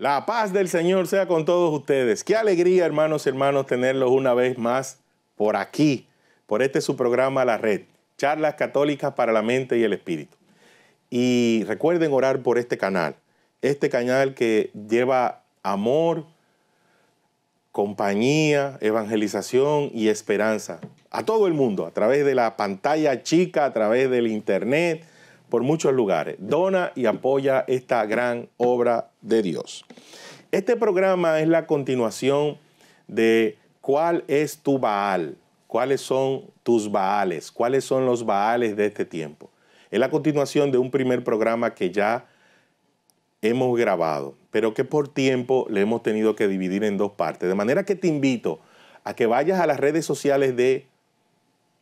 La paz del Señor sea con todos ustedes. Qué alegría, hermanos y hermanos, tenerlos una vez más por aquí, por este su programa La Red, charlas católicas para la mente y el espíritu. Y recuerden orar por este canal, este canal que lleva amor, compañía, evangelización y esperanza a todo el mundo, a través de la pantalla chica, a través del internet, por muchos lugares. Dona y apoya esta gran obra de Dios. Este programa es la continuación de cuál es tu Baal, cuáles son tus Baales, cuáles son los Baales de este tiempo. Es la continuación de un primer programa que ya hemos grabado, pero que por tiempo le hemos tenido que dividir en dos partes. De manera que te invito a que vayas a las redes sociales de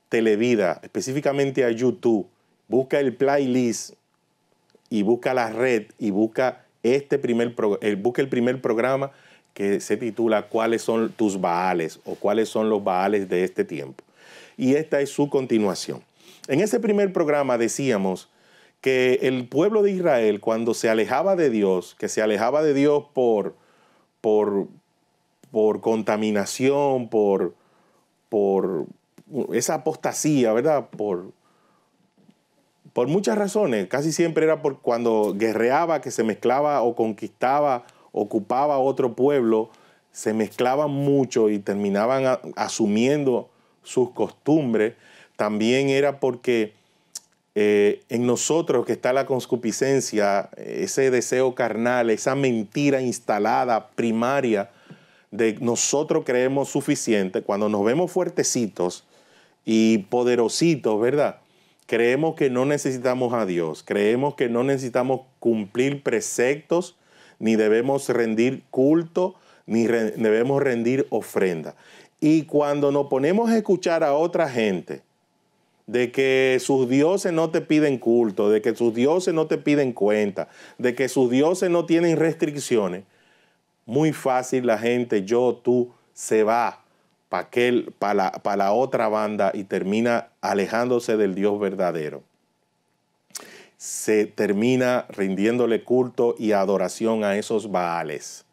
Televida, específicamente a YouTube busca el playlist y busca la red y busca este primer el, el primer programa que se titula ¿Cuáles son tus baales o cuáles son los baales de este tiempo? Y esta es su continuación. En ese primer programa decíamos que el pueblo de Israel cuando se alejaba de Dios, que se alejaba de Dios por, por, por contaminación, por, por esa apostasía, ¿verdad? Por, por muchas razones, casi siempre era por cuando guerreaba, que se mezclaba o conquistaba, ocupaba otro pueblo, se mezclaban mucho y terminaban asumiendo sus costumbres. También era porque eh, en nosotros que está la conscupiscencia, ese deseo carnal, esa mentira instalada, primaria, de nosotros creemos suficiente, cuando nos vemos fuertecitos y poderositos, ¿verdad? creemos que no necesitamos a Dios, creemos que no necesitamos cumplir preceptos, ni debemos rendir culto, ni debemos rendir ofrenda. Y cuando nos ponemos a escuchar a otra gente, de que sus dioses no te piden culto, de que sus dioses no te piden cuenta, de que sus dioses no tienen restricciones, muy fácil la gente, yo, tú, se va para la, otra banda y termina alejándose del Dios verdadero. Se termina rindiéndole culto y adoración a esos Baales,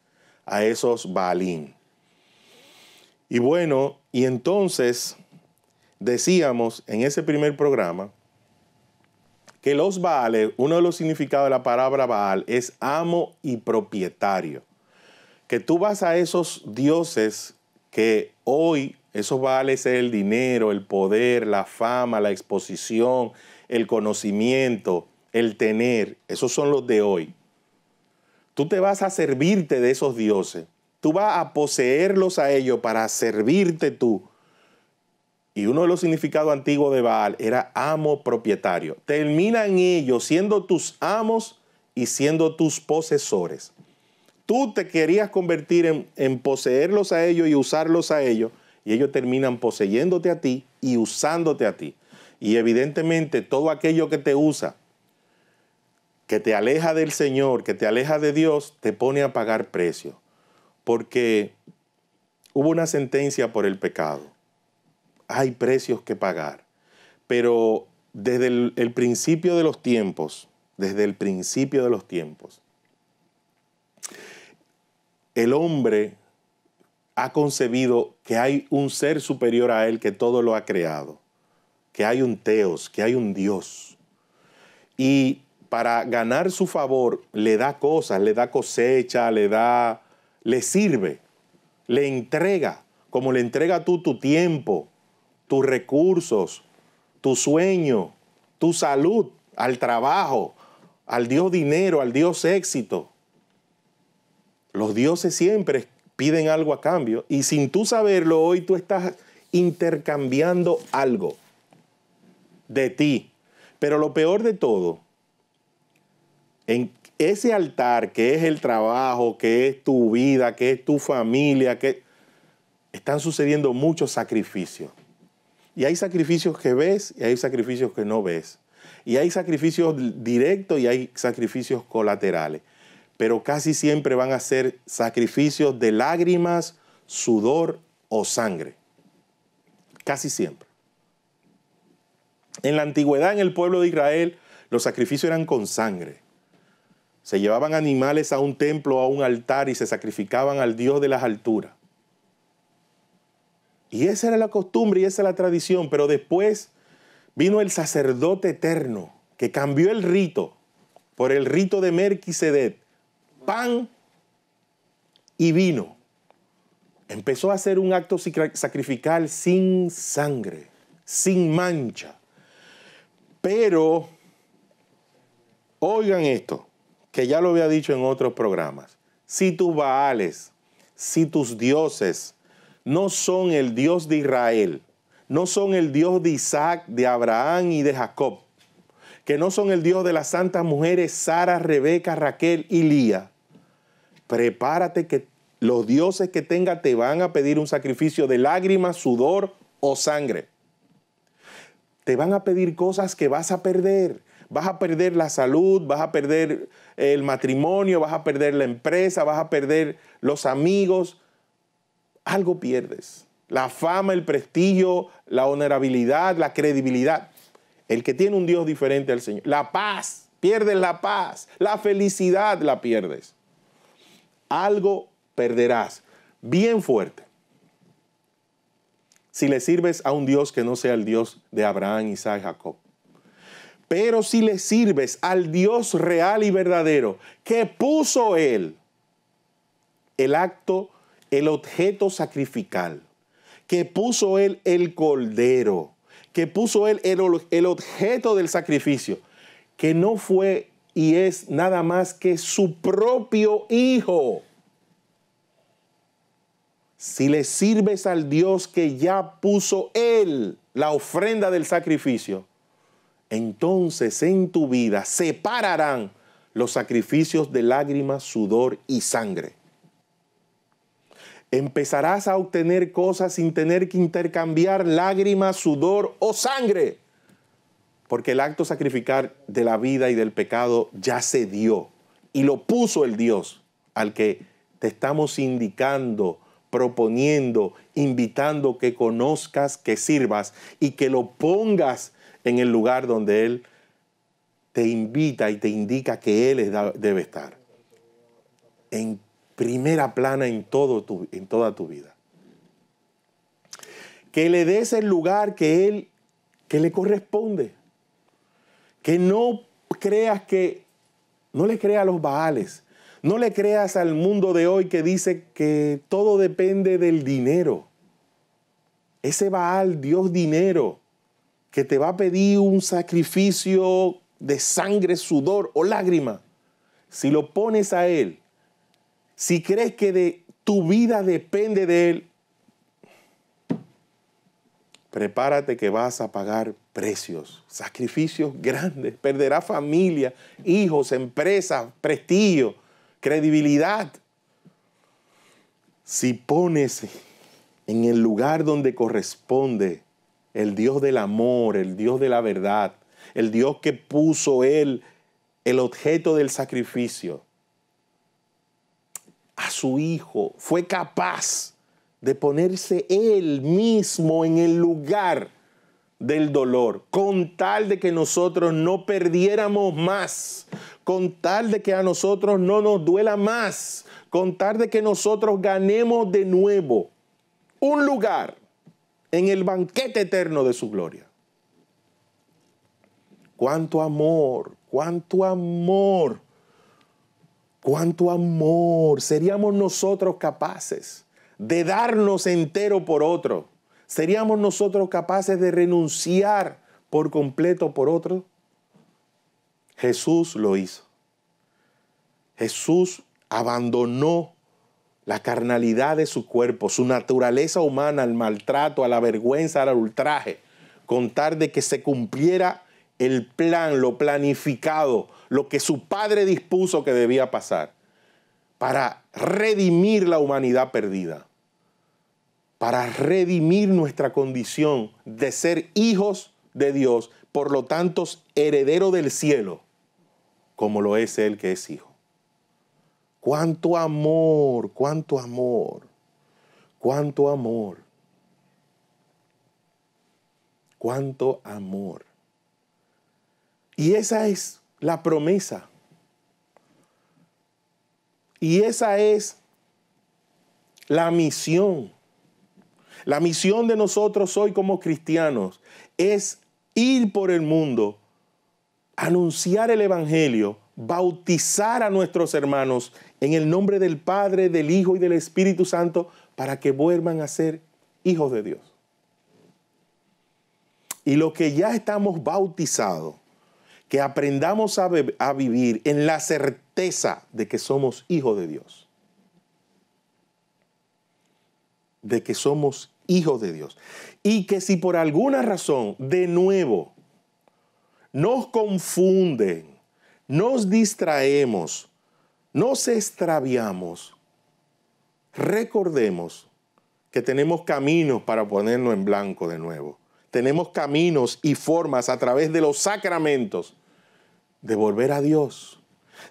a esos Baalín. Y bueno, y entonces decíamos en ese primer programa que los Baales, uno de los significados de la palabra Baal es amo y propietario. Que tú vas a esos dioses que hoy esos vale es el dinero, el poder, la fama, la exposición, el conocimiento, el tener. Esos son los de hoy. Tú te vas a servirte de esos dioses. Tú vas a poseerlos a ellos para servirte tú. Y uno de los significados antiguos de Baal era amo propietario. Terminan ellos siendo tus amos y siendo tus posesores tú te querías convertir en, poseerlos a ellos y usarlos a ellos, y ellos terminan poseyéndote a ti y usándote a ti. Y evidentemente todo aquello que te usa, que te aleja del Señor, que te aleja de Dios, te pone a pagar precio. Porque hubo una sentencia por el pecado. Hay precios que pagar. Pero desde el principio de los tiempos, desde el principio de los tiempos, el hombre ha concebido que hay un ser superior a él que todo lo ha creado, que hay un teos, que hay un Dios. Y para ganar su favor le da cosas, le da cosecha, le da, le sirve, le entrega, como le entrega tú tu tiempo, tus recursos, tu sueño, tu salud, al trabajo, al Dios dinero, al Dios éxito. Los dioses siempre piden algo a cambio y sin tú saberlo hoy tú estás intercambiando algo de ti. Pero lo peor de todo, en ese altar que es el trabajo, que es tu vida, que es tu familia, que están sucediendo muchos sacrificios. Y hay sacrificios que ves y hay sacrificios que no ves. Y hay sacrificios directos y hay sacrificios colaterales pero casi siempre van a ser sacrificios de lágrimas, sudor o sangre. Casi siempre. En la antigüedad en el pueblo de Israel los sacrificios eran con sangre. Se llevaban animales a un templo, a un altar y se sacrificaban al Dios de las alturas. Y esa era la costumbre y esa era la tradición, pero después vino el sacerdote eterno que cambió el rito por el rito de Merquisedec pan y vino. Empezó a hacer un acto sacrificial sin sangre, sin mancha. Pero, oigan esto, que ya lo había dicho en otros programas, si tus Baales, si tus dioses no son el Dios de Israel, no son el Dios de Isaac, de Abraham y de Jacob, que no son el Dios de las santas mujeres Sara, Rebeca, Raquel y Lía, prepárate que los dioses que tenga te van a pedir un sacrificio de lágrimas, sudor o sangre. Te van a pedir cosas que vas a perder. Vas a perder la salud, vas a perder el matrimonio, vas a perder la empresa, vas a perder los amigos. Algo pierdes. La fama, el prestigio, la honorabilidad, la credibilidad. El que tiene un Dios diferente al Señor. La paz, pierdes la paz. La felicidad la pierdes algo perderás. Bien fuerte. Si le sirves a un Dios que no sea el Dios de Abraham, Isaac, Jacob. Pero si le sirves al Dios real y verdadero que puso Él, el acto, el objeto sacrificial, que puso Él el cordero, que puso Él el, el objeto del sacrificio, que no fue y es nada más que su propio Hijo. Si le sirves al Dios que ya puso Él la ofrenda del sacrificio, entonces en tu vida separarán los sacrificios de lágrimas, sudor y sangre. Empezarás a obtener cosas sin tener que intercambiar lágrimas, sudor o sangre. Porque el acto sacrificar de la vida y del pecado ya se dio y lo puso el Dios al que te estamos indicando, proponiendo, invitando que conozcas, que sirvas y que lo pongas en el lugar donde Él te invita y te indica que Él debe estar. En primera plana en, todo tu, en toda tu vida. Que le des el lugar que Él, que le corresponde que no creas que, no le creas a los baales, no le creas al mundo de hoy que dice que todo depende del dinero. Ese Baal, Dios dinero, que te va a pedir un sacrificio de sangre, sudor o lágrima, si lo pones a Él, si crees que de tu vida depende de Él, prepárate que vas a pagar precios, sacrificios grandes, perderás familia, hijos, empresas, prestigio, credibilidad. Si pones en el lugar donde corresponde el Dios del amor, el Dios de la verdad, el Dios que puso Él el objeto del sacrificio, a su Hijo, fue capaz de ponerse Él mismo en el lugar del dolor, con tal de que nosotros no perdiéramos más, con tal de que a nosotros no nos duela más, con tal de que nosotros ganemos de nuevo un lugar en el banquete eterno de su gloria. Cuánto amor, cuánto amor, cuánto amor seríamos nosotros capaces de darnos entero por otro, ¿seríamos nosotros capaces de renunciar por completo por otro? Jesús lo hizo. Jesús abandonó la carnalidad de su cuerpo, su naturaleza humana, al maltrato, a la vergüenza, al ultraje, con tal de que se cumpliera el plan, lo planificado, lo que su padre dispuso que debía pasar, para redimir la humanidad perdida, para redimir nuestra condición de ser hijos de Dios, por lo tanto heredero del cielo, como lo es Él que es hijo. Cuánto amor, cuánto amor, cuánto amor, cuánto amor. Y esa es la promesa y esa es la misión. La misión de nosotros hoy como cristianos es ir por el mundo, anunciar el Evangelio, bautizar a nuestros hermanos en el nombre del Padre, del Hijo y del Espíritu Santo para que vuelvan a ser hijos de Dios. Y los que ya estamos bautizados, que aprendamos a, vivir en la certeza de que somos hijos de Dios. De que somos hijos de Dios. Y que si por alguna razón, de nuevo, nos confunden, nos distraemos, nos extraviamos, recordemos que tenemos caminos para ponernos en blanco de nuevo tenemos caminos y formas a través de los sacramentos de volver a Dios,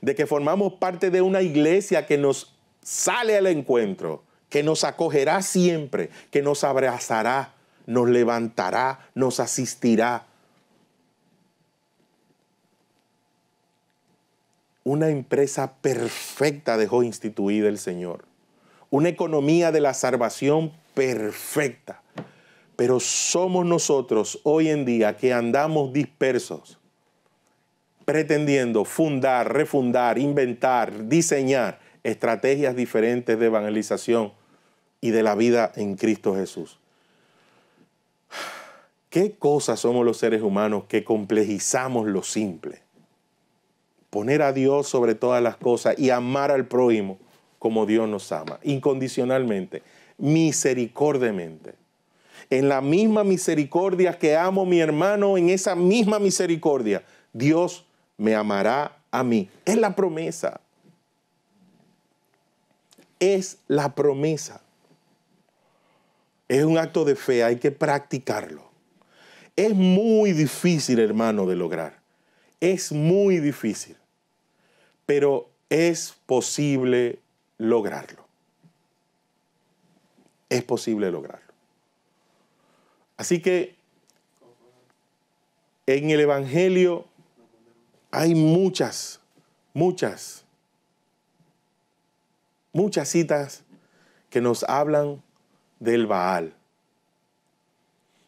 de que formamos parte de una iglesia que nos sale al encuentro, que nos acogerá siempre, que nos abrazará, nos levantará, nos asistirá. Una empresa perfecta dejó instituida el Señor, una economía de la salvación perfecta pero somos nosotros hoy en día que andamos dispersos, pretendiendo fundar, refundar, inventar, diseñar estrategias diferentes de evangelización y de la vida en Cristo Jesús. ¿Qué cosas somos los seres humanos que complejizamos lo simple? Poner a Dios sobre todas las cosas y amar al prójimo como Dios nos ama, incondicionalmente, misericordiamente en la misma misericordia que amo a mi hermano, en esa misma misericordia, Dios me amará a mí. Es la promesa. Es la promesa. Es un acto de fe, hay que practicarlo. Es muy difícil, hermano, de lograr. Es muy difícil. Pero es posible lograrlo. Es posible lograrlo. Así que en el Evangelio hay muchas, muchas, muchas citas que nos hablan del Baal.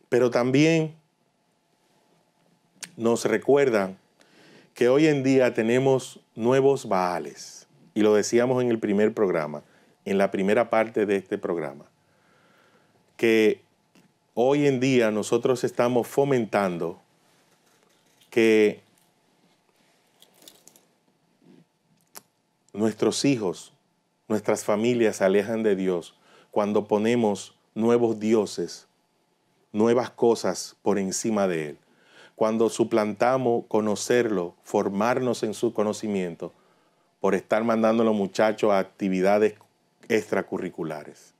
Pero también nos recuerdan que hoy en día tenemos nuevos Baales. Y lo decíamos en el primer programa, en la primera parte de este programa, que hoy en día nosotros estamos fomentando que nuestros hijos, nuestras familias se alejan de Dios cuando ponemos nuevos dioses, nuevas cosas por encima de Él. Cuando suplantamos conocerlo, formarnos en su conocimiento, por estar mandando a los muchachos a actividades extracurriculares.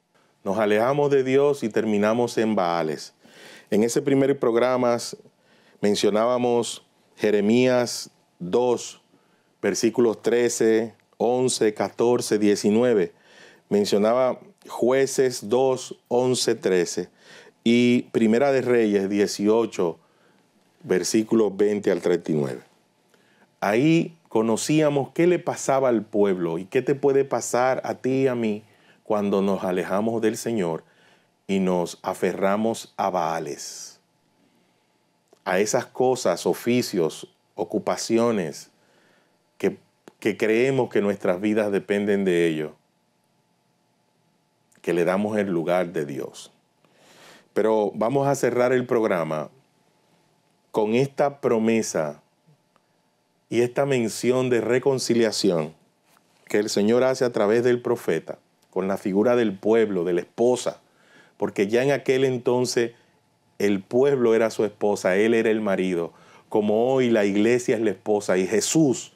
Nos alejamos de Dios y terminamos en Baales. En ese primer programa mencionábamos Jeremías 2, versículos 13, 11, 14, 19. Mencionaba Jueces 2, 11, 13. Y Primera de Reyes 18, versículos 20 al 39. Ahí conocíamos qué le pasaba al pueblo y qué te puede pasar a ti y a mí cuando nos alejamos del Señor y nos aferramos a Baales, a esas cosas, oficios, ocupaciones que, que creemos que nuestras vidas dependen de ellos, que le damos el lugar de Dios. Pero vamos a cerrar el programa con esta promesa y esta mención de reconciliación que el Señor hace a través del profeta con la figura del pueblo, de la esposa, porque ya en aquel entonces el pueblo era su esposa, él era el marido, como hoy la iglesia es la esposa y Jesús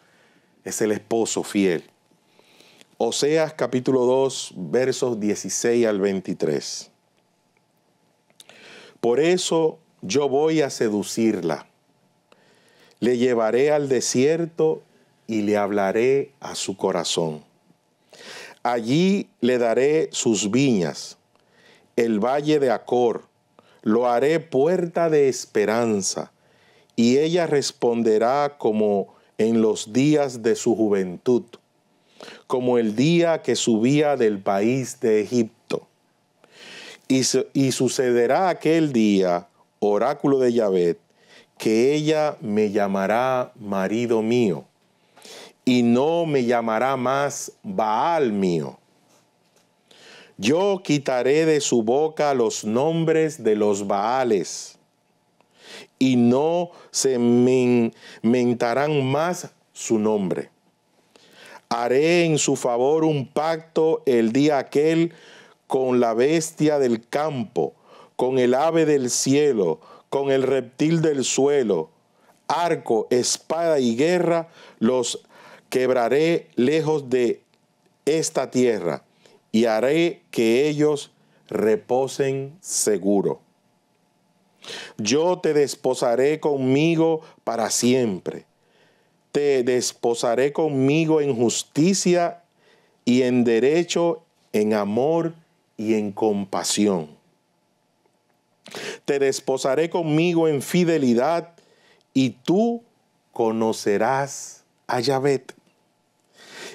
es el esposo fiel. Oseas capítulo 2, versos 16 al 23. Por eso yo voy a seducirla. Le llevaré al desierto y le hablaré a su corazón Allí le daré sus viñas, el valle de Acor, lo haré puerta de esperanza, y ella responderá como en los días de su juventud, como el día que subía del país de Egipto. Y, sucederá aquel día, oráculo de Yahvé, que ella me llamará marido mío y no me llamará más Baal mío. Yo quitaré de su boca los nombres de los Baales y no se mentarán más su nombre. Haré en su favor un pacto el día aquel con la bestia del campo, con el ave del cielo, con el reptil del suelo. Arco, espada y guerra los quebraré lejos de esta tierra y haré que ellos reposen seguro. Yo te desposaré conmigo para siempre. Te desposaré conmigo en justicia y en derecho, en amor y en compasión. Te desposaré conmigo en fidelidad y tú conocerás a Yahvé.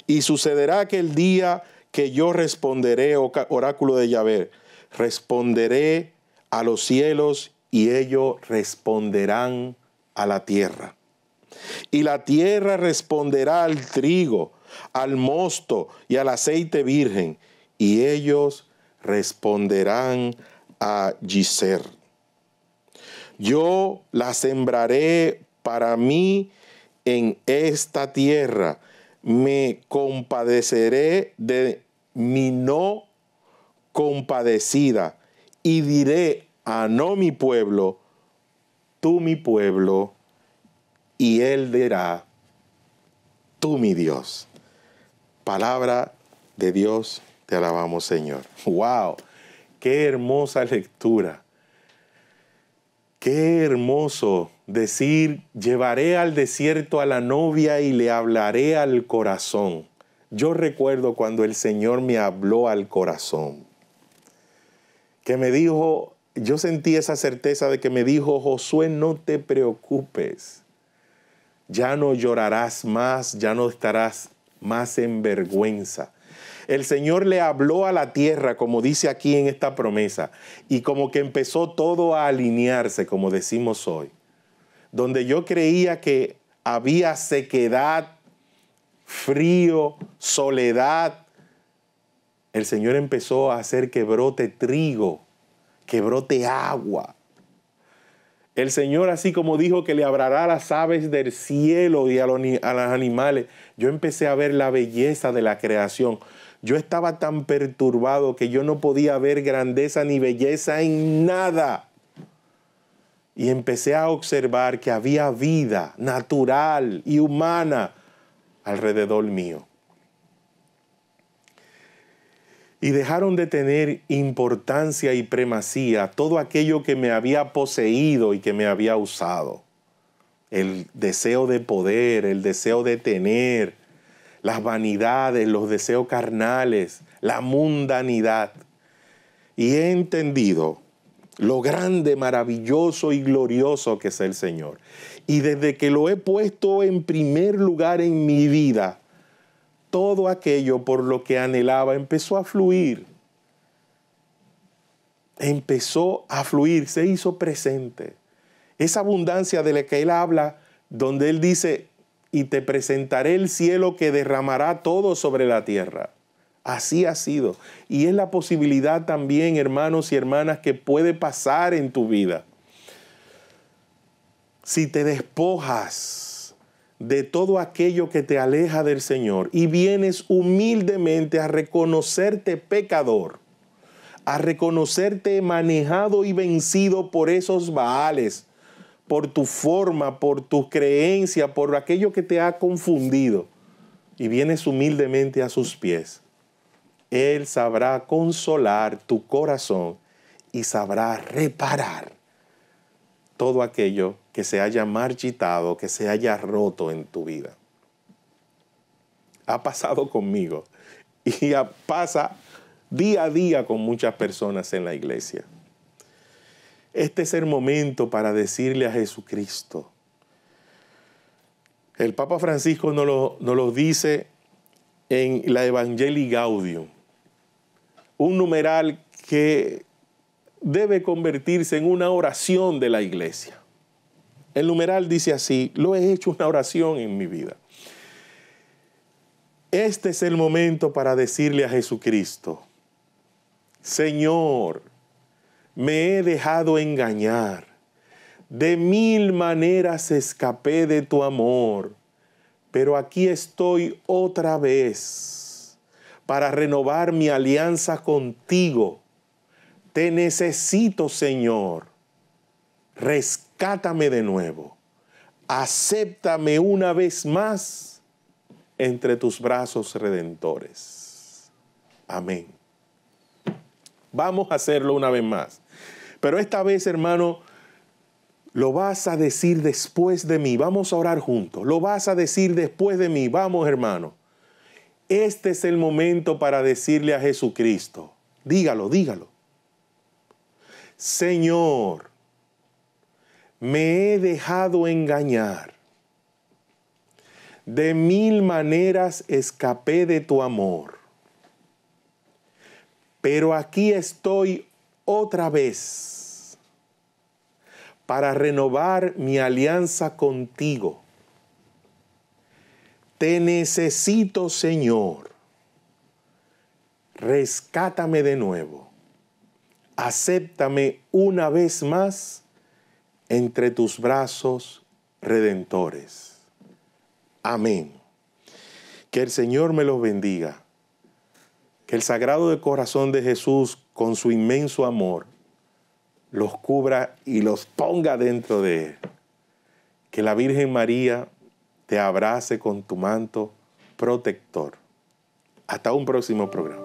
Y sucederá el día que yo responderé, oh oráculo de Yahvé, responderé a los cielos y ellos responderán a la tierra. Y la tierra responderá al trigo, al mosto y al aceite virgen, y ellos responderán a Giser. Yo la sembraré para mí en esta tierra me compadeceré de mi no compadecida y diré a no mi pueblo, tú mi pueblo, y él dirá, tú mi Dios. Palabra de Dios, te alabamos Señor. ¡Wow! ¡Qué hermosa lectura! Qué hermoso decir, llevaré al desierto a la novia y le hablaré al corazón. Yo recuerdo cuando el Señor me habló al corazón, que me dijo, yo sentí esa certeza de que me dijo, Josué, no te preocupes, ya no llorarás más, ya no estarás más en vergüenza, el Señor le habló a la tierra, como dice aquí en esta promesa, y como que empezó todo a alinearse, como decimos hoy. Donde yo creía que había sequedad, frío, soledad, el Señor empezó a hacer que brote trigo, que brote agua. El Señor, así como dijo que le abrará a las aves del cielo y a a los, animales, yo empecé a ver la belleza de la creación. Yo estaba tan perturbado que yo no podía ver grandeza ni belleza en nada. Y empecé a observar que había vida natural y humana alrededor mío. Y dejaron de tener importancia y premacía todo aquello que me había poseído y que me había usado. El deseo de poder, el deseo de tener, las vanidades, los deseos carnales, la mundanidad. Y he entendido lo grande, maravilloso y glorioso que es el Señor. Y desde que lo he puesto en primer lugar en mi vida, todo aquello por lo que anhelaba empezó a fluir. Empezó a fluir, se hizo presente. Esa abundancia de la que Él habla, donde Él dice, y te presentaré el cielo que derramará todo sobre la tierra. Así ha sido. Y es la posibilidad también, hermanos y hermanas, que puede pasar en tu vida. Si te despojas de todo aquello que te aleja del Señor y vienes humildemente a reconocerte pecador, a reconocerte manejado y vencido por esos baales, por tu forma, por tu creencia, por aquello que te ha confundido, y vienes humildemente a sus pies, Él sabrá consolar tu corazón y sabrá reparar todo aquello que se haya marchitado, que se haya roto en tu vida. Ha pasado conmigo y pasa día a día con muchas personas en la iglesia. Este es el momento para decirle a Jesucristo. El Papa Francisco nos lo, dice en la Evangelii Gaudium, un numeral que debe convertirse en una oración de la iglesia. El numeral dice así, lo he hecho una oración en mi vida. Este es el momento para decirle a Jesucristo, Señor, me he dejado engañar. De mil maneras escapé de tu amor, pero aquí estoy otra vez para renovar mi alianza contigo. Te necesito, Señor. Rescátame de nuevo. Acéptame una vez más entre tus brazos redentores. Amén. Vamos a hacerlo una vez más. Pero esta vez, hermano, lo vas a decir después de mí. Vamos a orar juntos. Lo vas a decir después de mí. Vamos, hermano. Este es el momento para decirle a Jesucristo. Dígalo, dígalo. Señor, me he dejado engañar. De mil maneras escapé de tu amor pero aquí estoy otra vez para renovar mi alianza contigo. Te necesito, Señor. Rescátame de nuevo. Acéptame una vez más entre tus brazos redentores. Amén. Que el Señor me los bendiga que el sagrado de corazón de Jesús, con su inmenso amor, los cubra y los ponga dentro de él. Que la Virgen María te abrace con tu manto protector. Hasta un próximo programa.